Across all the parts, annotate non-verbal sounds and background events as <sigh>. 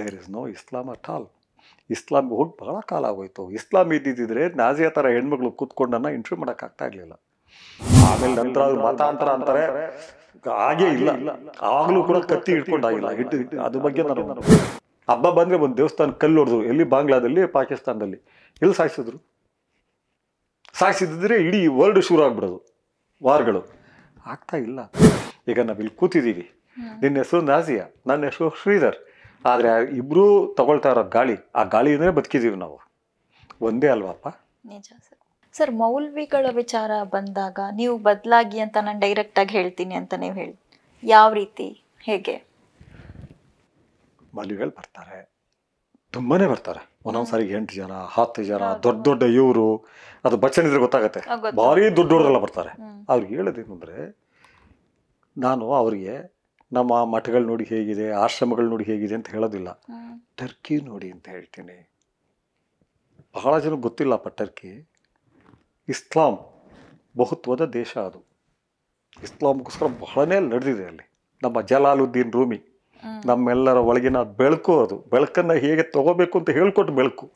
there is no Islam at all Islam ಹೋಗಿ ಬಹಳ ಕಾಲ ಆಗೋಯ್ತು ಇಸ್ಲಾಮ್ ಇದ್ದಿದ್ದರೆ ನಾಜಿಯ ಥರ ಹೆಣ್ಮಗಳು ಕೂತ್ಕೊಂಡನ್ನ ಇಂಟ್ರ್ಯೂ ಮಾಡೋಕ್ಕಾಗ್ತಾ ಇರಲಿಲ್ಲ ಆಮೇಲೆ ನಂತರ ಮತಾಂತರ ಅಂತಾರೆ ಹಾಗೇ ಇಲ್ಲ ಆಗಲೂ ಕೂಡ ಕತ್ತಿ ಇಟ್ಕೊಂಡಾಗಿಲ್ಲ ಹಿಟ್ಟು ಅದ್ರ ಬಗ್ಗೆ ನಾನು ಹಬ್ಬ ಬಂದರೆ ಒಂದು ದೇವಸ್ಥಾನ ಕಲ್ಲು ಹೊಡೆದ್ರು ಎಲ್ಲಿ ಬಾಂಗ್ಲಾದಲ್ಲಿ ಪಾಕಿಸ್ತಾನದಲ್ಲಿ ಎಲ್ಲಿ ಸಾಯಿಸಿದ್ರು ಸಾಯಿಸಿದ್ರೆ ಇಡೀ ವರ್ಲ್ಡ್ ಶುರು ಆಗ್ಬಿಡೋದು ವಾರ್ಗಳು ಆಗ್ತಾ ಇಲ್ಲ ಈಗ ನಾವಿಲ್ಲಿ ಕೂತಿದ್ದೀವಿ ನಿನ್ನ ಹೆಸರು ನಾಜಿಯಾ ನನ್ನ ಹೆಸರು ಶ್ರೀಧರ್ ಆದರೆ ಇಬ್ಬರೂ ತಗೊಳ್ತಾ ಇರೋ ಗಾಳಿ ಆ ಗಾಳಿ ಅಂದ್ರೆ ಬದುಕಿದ್ದೀವಿ ನಾವು ಒಂದೇ ಅಲ್ವಾಪ್ಪ ನಿಜ ಸರ್ ಸರ್ ಮೌಲ್ವಿಗಳ ವಿಚಾರ ಬಂದಾಗ ನೀವು ಬದಲಾಗಿ ಅಂತ ನಾನು ಡೈರೆಕ್ಟಾಗಿ ಹೇಳ್ತೀನಿ ಅಂತ ನೀವು ಹೇಳಿ ಯಾವ ರೀತಿ ಹೇಗೆ ಮೌಲ್ವಿಗಳು ಬರ್ತಾರೆ ತುಂಬಾನೇ ಬರ್ತಾರೆ ಸಾರಿ ಎಂಟು ಜನ ಹತ್ತು ಜನ ದೊಡ್ಡ ದೊಡ್ಡ ಇವರು ಅದು ಇದ್ರೆ ಗೊತ್ತಾಗತ್ತೆ ಭಾರಿ ದೊಡ್ಡವರೆಲ್ಲ ಬರ್ತಾರೆ ಅವ್ರಿಗೆ ಹೇಳೋದೇನು ಅಂದರೆ ನಾನು ಅವರಿಗೆ ನಮ್ಮ ಮಠಗಳು ನೋಡಿ ಹೇಗಿದೆ ಆಶ್ರಮಗಳು ನೋಡಿ ಹೇಗಿದೆ ಅಂತ ಹೇಳೋದಿಲ್ಲ ಟರ್ಕಿ ನೋಡಿ ಅಂತ ಹೇಳ್ತೀನಿ ಬಹಳ ಜನ ಗೊತ್ತಿಲ್ಲಪ್ಪ ಟರ್ಕಿ ಇಸ್ಲಾಂ ಬಹುತ್ವದ ದೇಶ ಅದು ಇಸ್ಲಾಮ್ಗೋಸ್ಕರ ಬಹಳನೇ ನಡೆದಿದೆ ಅಲ್ಲಿ ನಮ್ಮ ಜಲಾಲುದ್ದೀನ್ ರೂಮಿ ನಮ್ಮೆಲ್ಲರ ಒಳಗಿನ ಬೆಳಕು ಅದು ಬೆಳಕನ್ನು ಹೇಗೆ ತಗೋಬೇಕು ಅಂತ ಹೇಳ್ಕೊಟ್ಟು ಬೆಳಕು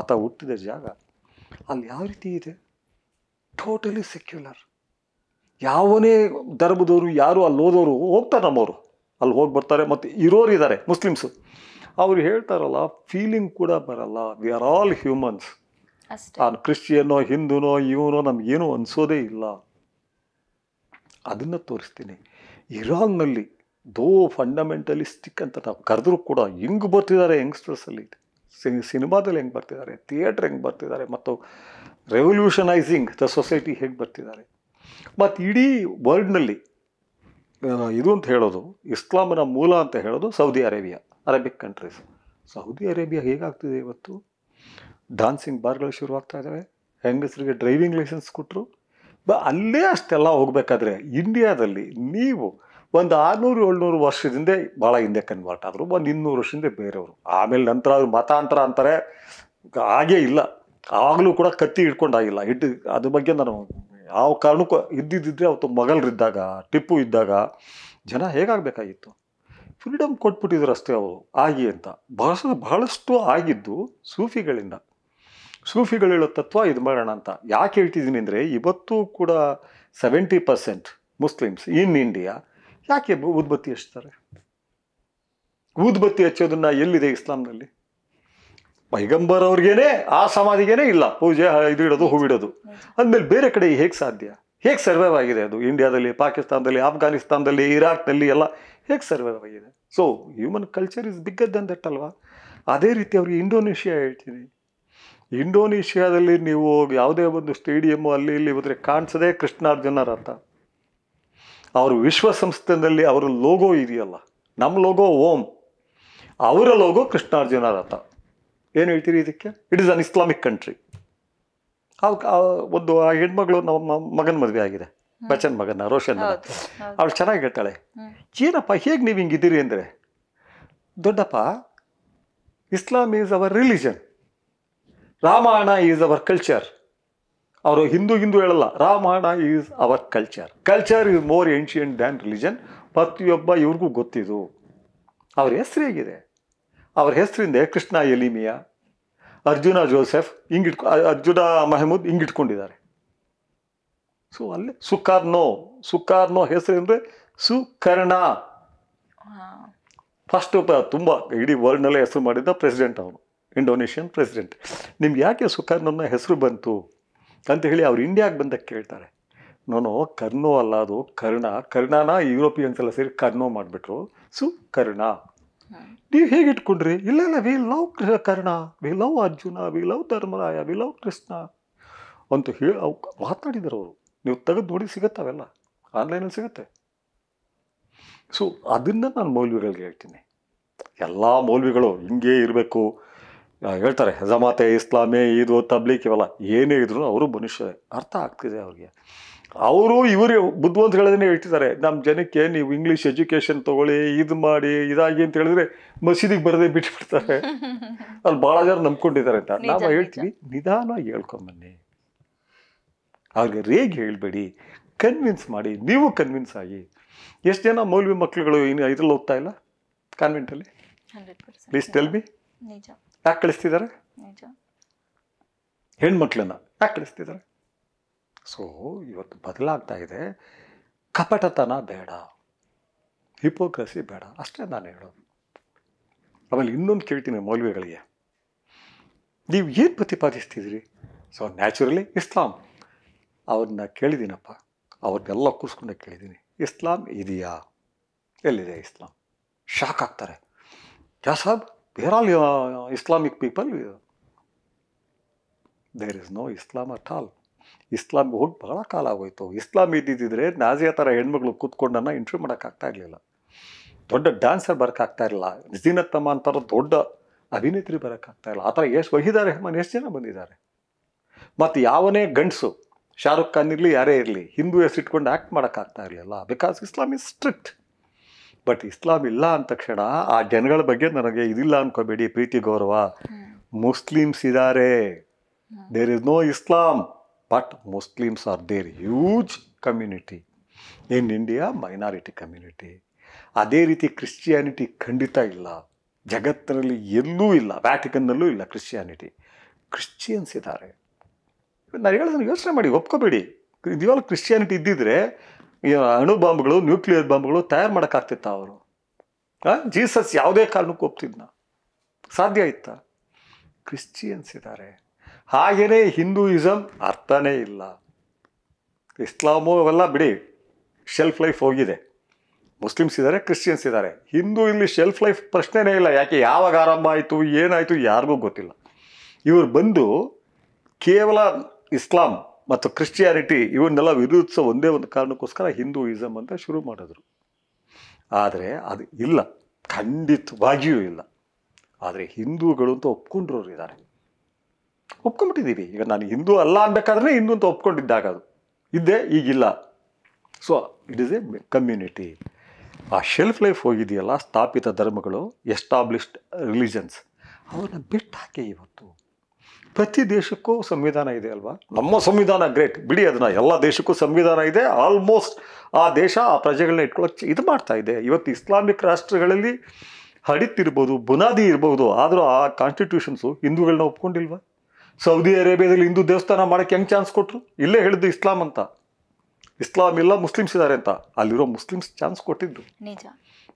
ಆತ ಹುಟ್ಟಿದ ಜಾಗ ಅಲ್ಲಿ ಯಾವ ರೀತಿ ಇದೆ ಟೋಟಲಿ ಸೆಕ್ಯುಲರ್ ಯಾವನೇ ಧರ್ಮದವರು ಯಾರು ಅಲ್ಲಿ ಹೋದವರು ಹೋಗ್ತಾರೆ ನಮ್ಮವರು ಅಲ್ಲಿ ಹೋಗಿ ಬರ್ತಾರೆ ಮತ್ತು ಇರೋರು ಇದ್ದಾರೆ ಮುಸ್ಲಿಮ್ಸು ಅವ್ರು ಹೇಳ್ತಾರಲ್ಲ ಫೀಲಿಂಗ್ ಕೂಡ ಬರಲ್ಲ ವಿ ಆರ್ ಆಲ್ ಹ್ಯೂಮನ್ಸ್ ನಾನು ಕ್ರಿಶ್ಚಿಯನ್ನೋ ಹಿಂದೂನೋ ಇವನೋ ನಮಗೇನು ಅನಿಸೋದೇ ಇಲ್ಲ ಅದನ್ನು ತೋರಿಸ್ತೀನಿ ಇರಾನ್ನಲ್ಲಿ ದೋ ಫಂಡಮೆಂಟಲಿಸ್ಟಿಕ್ ಅಂತ ನಾವು ಕರೆದ್ರೂ ಕೂಡ ಹೆಂಗೆ ಬರ್ತಿದ್ದಾರೆ ಯಂಗ್ಸ್ಟರ್ಸಲ್ಲಿ ಸಿನಿಮಾದಲ್ಲಿ ಹೆಂಗೆ ಬರ್ತಿದ್ದಾರೆ ಥಿಯೇಟ್ರ್ ಹೆಂಗೆ ಬರ್ತಿದ್ದಾರೆ ಮತ್ತು ರೆವಲ್ಯೂಷನೈಸಿಂಗ್ ದ ಸೊಸೈಟಿ ಹೇಗೆ ಬರ್ತಿದ್ದಾರೆ ಮತ್ತು ಇಡೀ ವರ್ಲ್ಡ್ನಲ್ಲಿ ಇದು ಅಂತ ಹೇಳೋದು ಇಸ್ಲಾಮಿನ ಮೂಲ ಅಂತ ಹೇಳೋದು Saudi Arabia Arabic countries Saudi Arabia ಹೇಗಾಗ್ತಿದೆ ಇವತ್ತು ಡಾನ್ಸಿಂಗ್ ಬಾರ್ಗಳು ಶುರುವಾಗ್ತಾ ಇದ್ದಾವೆ ಹೆಂಗಸರಿಗೆ ಡ್ರೈವಿಂಗ್ ಲೈಸೆನ್ಸ್ ಕೊಟ್ಟರು ಬ ಅಲ್ಲೇ ಅಷ್ಟೆಲ್ಲ ಹೋಗಬೇಕಾದ್ರೆ ಇಂಡಿಯಾದಲ್ಲಿ ನೀವು ಒಂದು ಆರುನೂರು ಏಳ್ನೂರು ವರ್ಷದಿಂದ ಭಾಳ ಹಿಂದೆ ಕನ್ವರ್ಟ್ ಆದರು ಒಂದು ಇನ್ನೂರು ವರ್ಷದಿಂದ ಬೇರೆಯವರು ಆಮೇಲೆ ನಂತರ ಅವರು ಮತಾಂತರ ಅಂತಾರೆ ಹಾಗೇ ಇಲ್ಲ ಆಗಲೂ ಕೂಡ ಕತ್ತಿ ಹಿಡ್ಕೊಂಡಾಗಿಲ್ಲ ಇಟ್ಟು ಅದ್ರ ಬಗ್ಗೆ ನಾನು ಯಾವ ಕಾರಣಕ್ಕೂ ಇದ್ದಿದ್ದರೆ ಅವತ್ತು ಮಗಳರಿದ್ದಾಗ ಟಿಪ್ಪು ಇದ್ದಾಗ ಜನ ಹೇಗಾಗಬೇಕಾಗಿತ್ತು ಫ್ರೀಡಮ್ ಕೊಟ್ಬಿಟ್ಟಿದ್ರು ಅಷ್ಟೇ ಅವರು ಆಗಿ ಅಂತ ಬಹಳ ಬಹಳಷ್ಟು ಆಗಿದ್ದು ಸೂಫಿಗಳಿಂದ ಸೂಫಿಗಳು ಹೇಳೋ ತತ್ವ ಇದು ಮಾಡೋಣ ಅಂತ ಯಾಕೆ ಹೇಳ್ತಿದ್ದೀನಿ ಅಂದರೆ ಇವತ್ತು ಕೂಡ seventy percent Muslims in India ಯಾಕೆ ಉದ್ಬತ್ತಿ ಹಚ್ತಾರೆ ಊದ್ಬತ್ತಿ ಹಚ್ಚೋದನ್ನ ಎಲ್ಲಿದೆ ಇಸ್ಲಾಂನಲ್ಲಿ ಪೈಗಂಬರ್ ಅವ್ರಿಗೇನೆ ಆ ಸಮಾಧಿಗೇನೆ ಇಲ್ಲ ಪೂಜೆ ಇದು ಇಡೋದು ಹೂವಿಡೋದು ಅಂದಮೇಲೆ ಬೇರೆ ಕಡೆ ಹೇಗೆ ಸಾಧ್ಯ ಹೇಗೆ ಸರ್ವೈವ್ ಆಗಿದೆ ಅದು ಇಂಡಿಯಾದಲ್ಲಿ ಪಾಕಿಸ್ತಾನದಲ್ಲಿ ಆಫ್ಘಾನಿಸ್ತಾನದಲ್ಲಿ ಇರಾಕ್ನಲ್ಲಿ ಎಲ್ಲ ಹೇಗೆ ಸರ್ವೈವ್ ಆಗಿದೆ so human culture is bigger than that ಅಲ್ವಾ ಅದೇ ರೀತಿ ಅವ್ರಿಗೆ ಇಂಡೋನೇಷ್ಯಾ ಹೇಳ್ತೀನಿ ಇಂಡೋನೇಷ್ಯಾದಲ್ಲಿ ನೀವು ಯಾವುದೇ ಒಂದು ಸ್ಟೇಡಿಯಮ್ಮು ಅಲ್ಲಿ ಇಲ್ಲಿ ಹೋದರೆ ಕಾಣಿಸದೆ ಕೃಷ್ಣಾರ್ಜುನ ರಥ ಅವ್ರ ವಿಶ್ವಸಂಸ್ಥೆಯಲ್ಲಿ ಅವರ ಲೋಗೋ ಇದೆಯಲ್ಲ ನಮ್ಮ ಲೋಗೋ ಓಂ ಅವರ ಲೋಗೋ ಕೃಷ್ಣಾರ್ಜುನ ರಥ ಏನು ಹೇಳ್ತೀರಿ ಇದಕ್ಕೆ it is an Islamic country ಒಂದು ಆ ಹೆಣ್ಮಗಳು ನಮ್ಮ ಮಗನ ಮದುವೆ ಆಗಿದೆ ಬಚ್ಚನ್ ಮಗನ ರೋಷನ್ ಅವಳು ಚೆನ್ನಾಗಿ ಹೇಳ್ತಾಳೆ ಏನಪ್ಪ ಹೇಗೆ ನೀವು ಹಿಂಗಿದ್ದೀರಿ ಅಂದರೆ ದೊಡ್ಡಪ್ಪ Islam is our religion Ramayana is our culture ಅವರು ಹಿಂದೂ ಹಿಂದೂ ಹೇಳಲ್ಲ Ramayana is our culture culture is more ancient than religion ಪ್ರತಿಯೊಬ್ಬ ಇವ್ರಿಗೂ ಗೊತ್ತಿದು ಅವ್ರ ಹೆಸರು ಹೇಗಿದೆ ಅವ್ರ ಹೆಸರಿಂದೆ ಕೃಷ್ಣ ಎಲಿಮಿಯಾ ಅರ್ಜುನ ಜೋಸೆಫ್ ಹಿಂಗಿಟ್ಕೊ ಅರ್ಜುನ ಮಹಮೂದ್ ಹಿಂಗಿಟ್ಕೊಂಡಿದ್ದಾರೆ ಸೊ ಅಲ್ಲಿ ಸುಕಾರ್ನೋ ಸುಕಾರ್ನೋ ಹೆಸರು ಅಂದರೆ ಸುಕರ್ಣ ಫಸ್ಟ್ ತುಂಬ ಇಡೀ ವರ್ಲ್ಡ್ನಲ್ಲೇ ಹೆಸರು ಮಾಡಿದ್ದ ಪ್ರೆಸಿಡೆಂಟ್ ಅವನು ಇಂಡೋನೇಷ್ಯನ್ ಪ್ರೆಸಿಡೆಂಟ್ ನಿಮ್ಗೆ ಯಾಕೆ ಸುಕರ್ಣನ ಹೆಸರು ಬಂತು ಅಂತ ಹೇಳಿ ಅವ್ರು ಇಂಡಿಯಾಗೆ ಬಂದಾಗ ಕೇಳ್ತಾರೆ ನಾನು ಕರ್ನೋ ಅಲ್ಲ ಅದು ಕರ್ಣ ಕರ್ಣನ ಯುರೋಪಿಯನ್ಸ್ ಎಲ್ಲ ಸೇರಿ ಕರ್ನೋ ಮಾಡಿಬಿಟ್ರು ಸುಕರ್ಣ ನೀವು ಹೇಗೆ ಇಟ್ಕೊಂಡ್ರಿ ಇಲ್ಲ ಇಲ್ಲ we love Karna we love Arjuna we love Dharmaraya we love Krishna ಅಂತ ಹೇಳಿ ಮಾತನಾಡಿದರು ಅವರು ನೀವು ತೆಗೆದು ನೋಡಿ ಅವೆಲ್ಲ ಆನ್ಲೈನಲ್ಲಿ ಸಿಗುತ್ತೆ ಸೊ ಅದನ್ನ ನಾನು ಮೌಲ್ವಿಗಳಿಗೆ ಹೇಳ್ತೀನಿ ಎಲ್ಲ ಮೌಲ್ವಿಗಳು ಹಿಂಗೆ ಇರಬೇಕು ಹೇಳ್ತಾರೆ ಹೆಜಮಾತೆ ಇಸ್ಲಾಮೇ ಇದು ತಬ್ಲಿಕ್ ಇವೆಲ್ಲ ಏನೇ ಇದ್ರು ಅವರು ಮನುಷ್ಯ ಅರ್ಥ ಆಗ್ತಿದೆ ಅವ್ರಿಗೆ ಅವರು ಇವರು ಬುದ್ಧಿವಂತ ಹೇಳೋದನ್ನೇ ಹೇಳ್ತಿದ್ದಾರೆ ನಮ್ಮ ಜನಕ್ಕೆ ನೀವು ಇಂಗ್ಲೀಷ್ ಎಜುಕೇಷನ್ ತೊಗೊಳ್ಳಿ ಇದು ಮಾಡಿ ಇದಾಗಿ ಅಂತ ಹೇಳಿದ್ರೆ ಮಸೀದಿಗೆ ಬರದೇ ಬಿಟ್ಬಿಡ್ತಾರೆ <laughs> ಅಲ್ಲಿ ಭಾಳ ಜನ ನಂಬ್ಕೊಂಡಿದ್ದಾರೆ ಅಂತ ನಾವು ಹೇಳ್ತೀವಿ ನಿಧಾನವಾಗಿ ಹೇಳ್ಕೊಂಬನ್ನಿ ಹಾಗೆ ರೇಗ್ ಹೇಳ್ಬೇಡಿ ಕನ್ವಿನ್ಸ್ ಮಾಡಿ ನೀವು ಕನ್ವಿನ್ಸ್ ಆಗಿ ಎಷ್ಟು ಜನ ಮೌಲ್ವಿ ಮಕ್ಕಳುಗಳು ಇನ್ನು ಇದ್ರಲ್ಲಿ ಓದ್ತಾ ಇಲ್ಲ ಕಾನ್ವೆಂಟಲ್ಲಿ ಪ್ಲೀಸ್ ಟೆಲ್ ಬಿ ಯಾಕೆ ಕಳಿಸ್ತಿದ್ದಾರೆ ಹೆಣ್ಮಕ್ಳನ್ನ ಯಾಕೆ ಕಳಿಸ್ತಿದ್ದಾರೆ ಸೊ ಇವತ್ತು ಬದಲಾಗ್ತಾ ಇದೆ ಕಪಟತನ ಬೇಡ ಹಿಪೋಕ್ರಸಿ ಬೇಡ ಅಷ್ಟೇ ನಾನು ಹೇಳೋದು ಆಮೇಲೆ ಇನ್ನೊಂದು ಕೇಳ್ತೀನಿ ಮೌಲ್ವಿಗಳಿಗೆ ನೀವು ಏನು ಪ್ರತಿಪಾದಿಸ್ತಿದ್ರಿ ಸೊ ನ್ಯಾಚುರಲಿ ಇಸ್ಲಾಂ ಅವ್ರನ್ನ ಕೇಳಿದ್ದೀನಪ್ಪ ಅವ್ರನ್ನೆಲ್ಲ ಕೂಸ್ಕೊಂಡೆ ಕೇಳಿದ್ದೀನಿ ಇಸ್ಲಾಂ ಇದೆಯಾ ಎಲ್ಲಿದೆ ಇಸ್ಲಾಂ ಶಾಕ್ ಆಗ್ತಾರೆ ಯಾ ಸಾಬ್ there all Islamic people there is no Islam at all Islam ಹೋಗಿ ಬಹಳ ಕಾಲ ಆಗೋಯ್ತು ಇಸ್ಲಾಮ್ ಇದ್ದಿದ್ದರೆ ನಾಜಿಯಾ ಥರ ಹೆಣ್ಮಗಳು ಕೂತ್ಕೊಂಡನ್ನ ಇಂಟ್ರ್ಯೂ ಮಾಡೋಕ್ಕಾಗ್ತಾ ಇರಲಿಲ್ಲ ದೊಡ್ಡ ಡ್ಯಾನ್ಸರ್ ಬರೋಕ್ಕಾಗ್ತಾ ಇರಲಿಲ್ಲ ನಿಜಿನತ್ ಅಂತಾರ ದೊಡ್ಡ ಅಭಿನೇತ್ರಿ ಬರೋಕ್ಕಾಗ್ತಾ ಇಲ್ಲ ಆ ಥರ ಎಷ್ಟು ವಹಿದಾ ರೆಹಮಾನ್ ಎಷ್ಟು ಜನ ಬಂದಿದ್ದಾರೆ ಮತ್ತು ಯಾವನೇ ಗಂಡಸು ಶಾರುಖ್ ಖಾನ್ ಇರಲಿ ಯಾರೇ ಇರಲಿ ಹಿಂದೂ ಇಟ್ಕೊಂಡು ಆ್ಯಕ್ಟ್ ಮಾಡೋಕ್ಕಾಗ್ತಾ ಇರಲಿಲ್ಲ because Islam is strict but Islam ಇಲ್ಲ ಅಂದ ತಕ್ಷಣ ಆ ಜನಗಳ ಬಗ್ಗೆ ನನಗೆ ಇದಿಲ್ಲ ಅನ್ಕೋಬೇಡಿ ಪ್ರೀತಿ ಗೌರವ ಮುಸ್ಲಿಮ್ಸ್ ಇದ್ದಾರೆ there is no Islam but Muslims are there huge community in India minority community ಅದೇ ರೀತಿ ಕ್ರಿಶ್ಚಿಯಾನಿಟಿ ಖಂಡಿತ ಇಲ್ಲ ಜಗತ್ತಿನಲ್ಲಿ ಎಲ್ಲೂ ಇಲ್ಲ ವ್ಯಾಟಿಕನ್ನಲ್ಲೂ ಇಲ್ಲ ಕ್ರಿಶ್ಚಿಯಾನಿಟಿ ಕ್ರಿಶ್ಚಿಯನ್ಸ್ ಇದ್ದಾರೆ ನಾನು ಹೇಳೋದನ್ನು ಯೋಚನೆ ಮಾಡಿ ಒಪ್ಕೋಬೇಡಿ ಇವಾಗ ಕ್ರಿಶ್ಚಿಯಾನಿಟಿ ಇದ್ದಿದ್ರೆ ಅಣು ಬಾಂಬ್ಗಳು ನ್ಯೂಕ್ಲಿಯರ್ ಬಾಂಬ್ಗಳು ತಯಾರು ಮಾಡೋಕ್ಕಾಗ್ತಿತ್ತ ಅವರು ಜೀಸಸ್ ಯಾವುದೇ ಕಾರಣಕ್ಕೂ ಒಪ್ತಿದ್ನ ಸಾಧ್ಯ ಇತ್ತ ಕ್ರಿಶ್ಚಿಯನ್ಸ್ ಇದ್ದಾರೆ ಹಾಗೆಯೇ ಹಿಂದೂಯಿಸಮ್ ಅರ್ಥನೇ ಇಲ್ಲ ಇಸ್ಲಾಮು ಅವೆಲ್ಲ ಬಿಡಿ ಶೆಲ್ಫ್ ಲೈಫ್ ಹೋಗಿದೆ ಮುಸ್ಲಿಮ್ಸ್ ಇದ್ದಾರೆ ಕ್ರಿಶ್ಚಿಯನ್ಸ್ ಇದ್ದಾರೆ ಹಿಂದೂ ಇಲ್ಲಿ ಶೆಲ್ಫ್ ಲೈಫ್ ಪ್ರಶ್ನೆನೇ ಇಲ್ಲ ಯಾಕೆ ಯಾವಾಗ ಆರಂಭ ಆಯಿತು ಏನಾಯಿತು ಯಾರಿಗೂ ಗೊತ್ತಿಲ್ಲ ಇವರು ಬಂದು ಕೇವಲ ಇಸ್ಲಾಂ ಮತ್ತು ಕ್ರಿಶ್ಚಿಯಾನಿಟಿ ಇವನ್ನೆಲ್ಲ ವಿರೋಧಿಸೋ ಒಂದೇ ಒಂದು ಕಾರಣಕ್ಕೋಸ್ಕರ ಹಿಂದೂಯಿಸಮ್ ಅಂತ ಶುರು ಮಾಡಿದ್ರು ಆದರೆ ಅದು ಇಲ್ಲ ಖಂಡಿತವಾಗಿಯೂ ಇಲ್ಲ ಆದರೆ ಹಿಂದೂಗಳು ಅಂತ ಒಪ್ಕೊಂಡ್ರವ್ರು ಇದ್ದಾರೆ ಒಪ್ಕೊಂಡ್ಬಿಟ್ಟಿದ್ದೀವಿ ಈಗ ನಾನು ಹಿಂದೂ ಅಲ್ಲ ಅನ್ಬೇಕಾದ್ರೆ ಹಿಂದೂ ಅಂತ ಒಪ್ಕೊಂಡಿದ್ದಾಗ ಅದು ಇದ್ದೆ ಈಗಿಲ್ಲ so it is a community ಆ ಶೆಲ್ಫ್ ಲೈಫ್ ಹೋಗಿದೆಯಲ್ಲ ಸ್ಥಾಪಿತ ಧರ್ಮಗಳು ಎಸ್ಟಾಬ್ಲಿಷ್ಡ್ ರಿಲಿಜನ್ಸ್ ಅವನ್ನ ಬಿಟ್ಟಾಕೆ ಇವತ್ತು ಪ್ರತಿ ದೇಶಕ್ಕೂ ಸಂವಿಧಾನ ಇದೆ ಅಲ್ವಾ ನಮ್ಮ ಸಂವಿಧಾನ ಗ್ರೇಟ್ ಬಿಡಿ ಅದನ್ನು ಎಲ್ಲ ದೇಶಕ್ಕೂ ಸಂವಿಧಾನ ಇದೆ ಆಲ್ಮೋಸ್ಟ್ ಆ ದೇಶ ಆ ಪ್ರಜೆಗಳನ್ನ ಇಟ್ಕೊಳ್ಳೋಕೆ ಇದು ಮಾಡ್ತಾ ಇದೆ ಇವತ್ತು ಇಸ್ಲಾಮಿಕ್ ರಾಷ್ಟ್ರಗಳಲ್ಲಿ ಹಡಿತಿರ್ಬೋದು ಬುನಾದಿ ಇರ್ಬೋದು ಆದರೂ ಆ ಕಾನ್ಸ್ಟಿಟ್ಯೂಷನ್ಸು ಹಿಂದೂಗಳನ್ನ ಒಪ್ಕೊಂಡಿಲ್ವಾ ಸೌದಿ ಅರೇಬಿಯಾದಲ್ಲಿ ಹಿಂದೂ ದೇವಸ್ಥಾನ ಮಾಡೋಕ್ಕೆ ಹೆಂಗೆ ಚಾನ್ಸ್ ಕೊಟ್ಟರು ಇಲ್ಲೇ ಹೇಳಿದ್ದು ಇಸ್ಲಾಂ ಅಂತ ಇಸ್ಲಾಂ ಇಲ್ಲ ಮುಸ್ಲಿಮ್ಸ್ ಇದ್ದಾರೆ ಅಂತ ಅಲ್ಲಿರೋ ಮುಸ್ಲಿಮ್ಸ್ ಚಾನ್ಸ್ ನಿಜ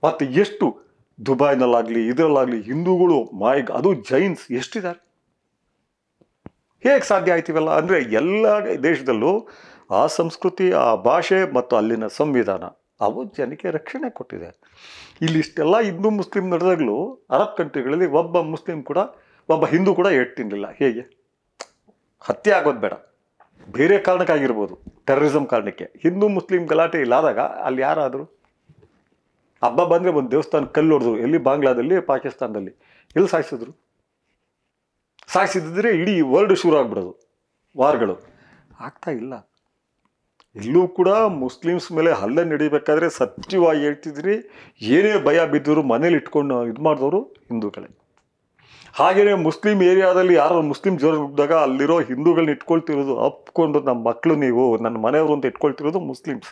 ಮತ್ತು ಎಷ್ಟು ದುಬೈನಲ್ಲಾಗಲಿ ಇದರಲ್ಲಾಗಲಿ ಹಿಂದೂಗಳು ಮಾಯಗ್ ಅದು ಜೈನ್ಸ್ ಎಷ್ಟಿದ್ದಾರೆ ಹೇಗೆ ಸಾಧ್ಯ ಆಯ್ತೀವಲ್ಲ ಅಂದರೆ ಎಲ್ಲ ದೇಶದಲ್ಲೂ ಆ ಸಂಸ್ಕೃತಿ ಆ ಭಾಷೆ ಮತ್ತು ಅಲ್ಲಿನ ಸಂವಿಧಾನ ಅವು ಜನಕ್ಕೆ ರಕ್ಷಣೆ ಕೊಟ್ಟಿದೆ ಇಲ್ಲಿ ಇಷ್ಟೆಲ್ಲ ಹಿಂದೂ ಮುಸ್ಲಿಂ ನಡೆದಾಗಲೂ ಅರಬ್ ಕಂಟ್ರಿಗಳಲ್ಲಿ ಒಬ್ಬ ಮುಸ್ಲಿಂ ಕೂಡ ಒಬ್ಬ ಹಿಂದೂ ಕೂಡ ಎಟ್ ಹೇಗೆ ಹತ್ಯೆ ಆಗೋದು ಬೇಡ ಬೇರೆ ಕಾರಣಕ್ಕಾಗಿರ್ಬೋದು ಟೆರರಿಸಮ್ ಕಾರಣಕ್ಕೆ ಹಿಂದೂ ಮುಸ್ಲಿಂ ಗಲಾಟೆ ಇಲ್ಲಾದಾಗ ಅಲ್ಲಿ ಯಾರಾದರೂ ಹಬ್ಬ ಬಂದರೆ ಒಂದು ದೇವಸ್ಥಾನ ಕಲ್ಲು ಹೊಡೆದ್ರು ಎಲ್ಲಿ ಬಾಂಗ್ಲಾದಲ್ಲಿ ಪಾಕಿಸ್ತಾನದಲ್ಲಿ ಎಲ್ಲಿ ಸಾಯಿಸಿದ್ರು ಸಾಯಿಸಿದ್ರೆ ಇಡೀ ವರ್ಲ್ಡ್ ಶುರು ಆಗ್ಬಿಡೋದು ವಾರ್ಗಳು ಆಗ್ತಾ ಇಲ್ಲ ಎಲ್ಲೂ ಕೂಡ ಮುಸ್ಲಿಮ್ಸ್ ಮೇಲೆ ಹಲ್ಲೆ ನಡೀಬೇಕಾದ್ರೆ ಸತ್ಯವಾಗಿ ಹೇಳ್ತಿದ್ರಿ ಏನೇ ಭಯ ಬಿದ್ದರು ಮನೇಲಿ ಇಟ್ಕೊಂಡು ಇದು ಮಾಡಿದವರು ಹಿಂದೂಗಳೇ ಹಾಗೆಯೇ ಮುಸ್ಲಿಂ ಏರಿಯಾದಲ್ಲಿ ಯಾರು ಮುಸ್ಲಿಂ ಜೋರು ಅಲ್ಲಿರೋ ಹಿಂದೂಗಳನ್ನ ಇಟ್ಕೊಳ್ತಿರೋದು ಅಪ್ಕೊಂಡು ನಮ್ಮ ಮಕ್ಕಳು ನೀವು ನನ್ನ ಮನೆಯವರು ಅಂತ ಇಟ್ಕೊಳ್ತಿರೋದು ಮುಸ್ಲಿಮ್ಸ್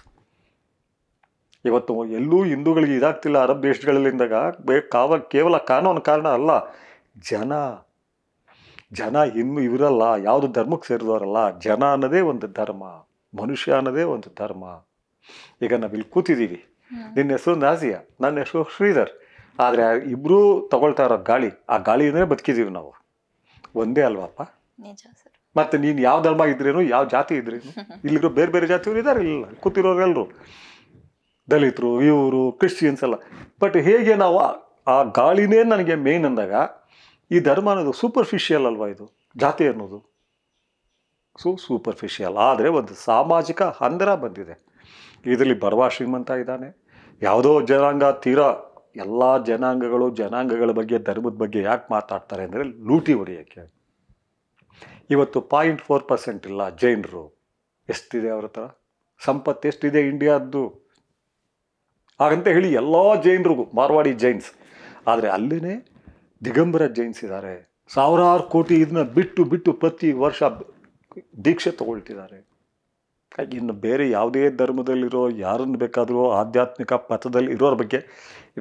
ಇವತ್ತು ಎಲ್ಲೂ ಹಿಂದೂಗಳಿಗೆ ಇದಾಗ್ತಿಲ್ಲ ಅರಬ್ ದೇಶಗಳಲ್ಲಿಂದಾಗ ಕಾವ ಕೇವಲ ಕಾನೂನು ಕಾರಣ ಅಲ್ಲ ಜನ ಜನ ಇನ್ನೂ ಇವರಲ್ಲ ಯಾವುದು ಧರ್ಮಕ್ಕೆ ಸೇರಿದವರಲ್ಲ ಜನ ಅನ್ನೋದೇ ಒಂದು ಧರ್ಮ ಮನುಷ್ಯ ಅನ್ನೋದೇ ಒಂದು ಧರ್ಮ ಈಗ ನಾವಿಲ್ಲಿ ಕೂತಿದ್ದೀವಿ ನಿನ್ನ ಹೆಸರು ನಾಜಿಯಾ ನನ್ನ ಹೆಸರು ಶ್ರೀಧರ್ ಆದರೆ ಇಬ್ಬರೂ ತಗೊಳ್ತಾ ಇರೋ ಗಾಳಿ ಆ ಗಾಳಿಯಿಂದ ಬದುಕಿದೀವಿ ನಾವು ಒಂದೇ ಅಲ್ವಾಪ್ಪ ಮತ್ತೆ ನೀನು ಯಾವ ಧರ್ಮ ಇದ್ರೇನು ಯಾವ ಜಾತಿ ಇದ್ರೇನು <laughs> ಇಲ್ಲಿರೋ ಬೇರೆ ಬೇರೆ ಜಾತಿಯವರು ಇದ್ದಾರೆ ಇಲ್ಲ ಕೂತಿರೋರೆಲ್ಲರೂ ದಲಿತರು ಇವರು ಕ್ರಿಶ್ಚಿಯನ್ಸ್ ಎಲ್ಲ ಬಟ್ ಹೇಗೆ ನಾವು ಆ ಗಾಳಿನೇ ನನಗೆ ಮೇನ್ ಅಂದಾಗ ಈ ಧರ್ಮ ಅನ್ನೋದು ಸೂಪರ್ಫಿಷಿಯಲ್ ಅಲ್ವಾ ಇದು ಜಾತಿ ಅನ್ನೋದು ಸೊ ಸೂಪರ್ಫಿಷಿಯಲ್ ಆದರೆ ಒಂದು ಸಾಮಾಜಿಕ ಹಂದರ ಬಂದಿದೆ ಇದರಲ್ಲಿ ಬಡವ ಶ್ರೀಮಂತ ಇದ್ದಾನೆ ಯಾವುದೋ ಜನಾಂಗ ತೀರಾ ಎಲ್ಲ ಜನಾಂಗಗಳು ಜನಾಂಗಗಳ ಬಗ್ಗೆ ಧರ್ಮದ ಬಗ್ಗೆ ಯಾಕೆ ಮಾತಾಡ್ತಾರೆ ಅಂದರೆ ಲೂಟಿ ಹೊಡೆಯೋಕ್ಕೆ ಇವತ್ತು ಪಾಯಿಂಟ್ ಫೋರ್ ಪರ್ಸೆಂಟ್ ಇಲ್ಲ ಜೈನರು ಎಷ್ಟಿದೆ ಅವ್ರ ಹತ್ರ ಸಂಪತ್ತು ಎಷ್ಟಿದೆ ಇಂಡಿಯಾದ್ದು ಹಾಗಂತ ಹೇಳಿ ಎಲ್ಲ ಜೈನ್ರಿಗೂ ಮಾರ್ವಾಡಿ ಜೈನ್ಸ್ ಆದರೆ ಅಲ್ಲಿನೇ ದಿಗಂಬರ ಜೈನ್ಸ್ ಇದ್ದಾರೆ ಸಾವಿರಾರು ಕೋಟಿ ಇದನ್ನ ಬಿಟ್ಟು ಬಿಟ್ಟು ಪ್ರತಿ ವರ್ಷ ದೀಕ್ಷೆ ತಗೊಳ್ತಿದ್ದಾರೆ ಇನ್ನು ಬೇರೆ ಯಾವುದೇ ಧರ್ಮದಲ್ಲಿರೋ ಯಾರನ್ನು ಬೇಕಾದರೂ ಆಧ್ಯಾತ್ಮಿಕ ಪಥದಲ್ಲಿ ಇರೋರ ಬಗ್ಗೆ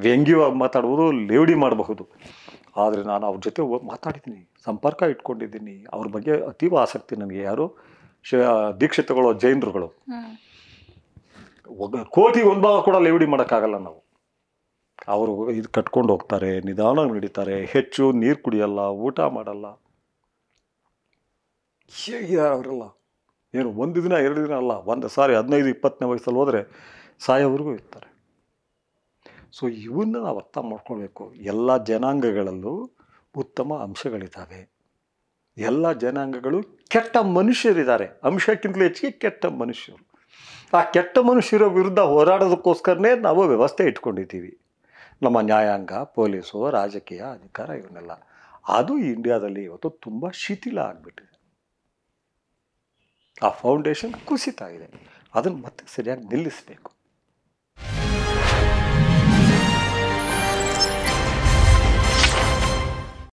ವ್ಯಂಗ್ಯವಾಗಿ ಮಾತಾಡುವುದು ಲೇವಡಿ ಮಾಡಬಹುದು ಆದರೆ ನಾನು ಅವ್ರ ಜೊತೆ ಮಾತಾಡಿದ್ದೀನಿ ಸಂಪರ್ಕ ಇಟ್ಕೊಂಡಿದ್ದೀನಿ ಅವ್ರ ಬಗ್ಗೆ ಅತೀವ ಆಸಕ್ತಿ ನನಗೆ ಯಾರು ಶ ದೀಕ್ಷಿತಗಳು ಜೈನರುಗಳು ಕೋಟಿ ಒಂದು ಭಾಗ ಕೂಡ ಲೇವಡಿ ಮಾಡೋಕ್ಕಾಗಲ್ಲ ನಾವು ಅವರು ಇದು ಕಟ್ಕೊಂಡು ಹೋಗ್ತಾರೆ ನಿಧಾನ ನಡೀತಾರೆ ಹೆಚ್ಚು ನೀರು ಕುಡಿಯಲ್ಲ ಊಟ ಮಾಡಲ್ಲ ಅವರೆಲ್ಲ ಏನು ಒಂದು ದಿನ ಎರಡು ದಿನ ಅಲ್ಲ ಒಂದು ಸಾರಿ ಹದಿನೈದು ಇಪ್ಪತ್ತನೇ ವಯಸ್ಸಲ್ಲಿ ಹೋದರೆ ಸಾಯೋವರೆಗೂ ಇರ್ತಾರೆ ಸೊ ಇವನ್ನ ನಾವು ಅರ್ಥ ಮಾಡ್ಕೊಳ್ಬೇಕು ಎಲ್ಲ ಜನಾಂಗಗಳಲ್ಲೂ ಉತ್ತಮ ಅಂಶಗಳಿದ್ದಾವೆ ಎಲ್ಲ ಜನಾಂಗಗಳು ಕೆಟ್ಟ ಮನುಷ್ಯರಿದ್ದಾರೆ ಅಂಶಕ್ಕಿಂತಲೂ ಹೆಚ್ಚಿಗೆ ಕೆಟ್ಟ ಮನುಷ್ಯರು ಆ ಕೆಟ್ಟ ಮನುಷ್ಯರ ವಿರುದ್ಧ ಹೋರಾಡೋದಕ್ಕೋಸ್ಕರನೇ ನಾವು ವ್ಯವಸ್ಥೆ ಇಟ್ಕೊಂಡಿದ್ದೀವಿ ನಮ್ಮ ನ್ಯಾಯಾಂಗ ಪೊಲೀಸು ರಾಜಕೀಯ ಅಧಿಕಾರ ಇವನ್ನೆಲ್ಲ ಅದು ಇಂಡಿಯಾದಲ್ಲಿ ಇವತ್ತು ತುಂಬ ಶಿಥಿಲ ಆಗಿಬಿಟ್ಟಿದೆ ಆ ಫೌಂಡೇಶನ್ ಕುಸಿತಾಗಿದೆ ಅದನ್ನು ಮತ್ತೆ ಸರಿಯಾಗಿ ನಿಲ್ಲಿಸಬೇಕು